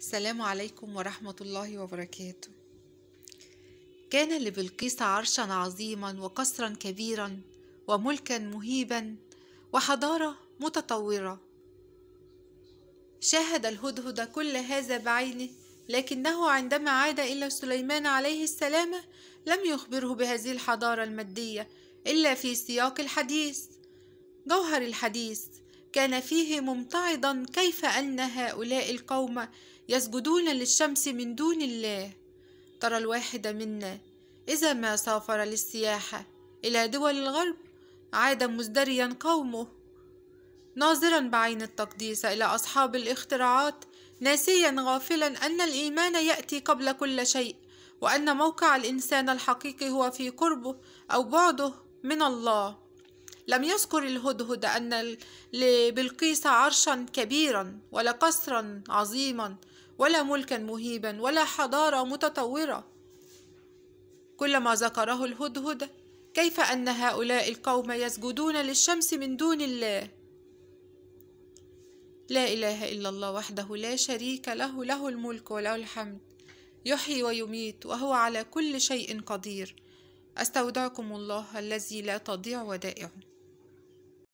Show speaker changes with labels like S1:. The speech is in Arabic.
S1: السلام عليكم ورحمة الله وبركاته كان لبلقيس عرشا عظيما وقصرا كبيرا وملكا مهيبا وحضارة متطورة شاهد الهدهد كل هذا بعينه لكنه عندما عاد إلى سليمان عليه السلام لم يخبره بهذه الحضارة المادية إلا في سياق الحديث جوهر الحديث كان فيه ممتعضا كيف أن هؤلاء القوم يسجدون للشمس من دون الله ترى الواحد منا إذا ما سافر للسياحة إلى دول الغرب عاد مزدريا قومه ناظرا بعين التقديس إلى أصحاب الاختراعات ناسيا غافلا أن الإيمان يأتي قبل كل شيء وأن موقع الإنسان الحقيقي هو في قربه أو بعده من الله لم يذكر الهدهد أن لبلقيس عرشا كبيرا ولا قصرا عظيما ولا ملكا مهيبا ولا حضارة متطورة كلما ذكره الهدهد كيف أن هؤلاء القوم يسجدون للشمس من دون الله لا إله إلا الله وحده لا شريك له له الملك وله الحمد يحيي ويميت وهو على كل شيء قدير استودعكم الله الذي لا تضيع ودائعه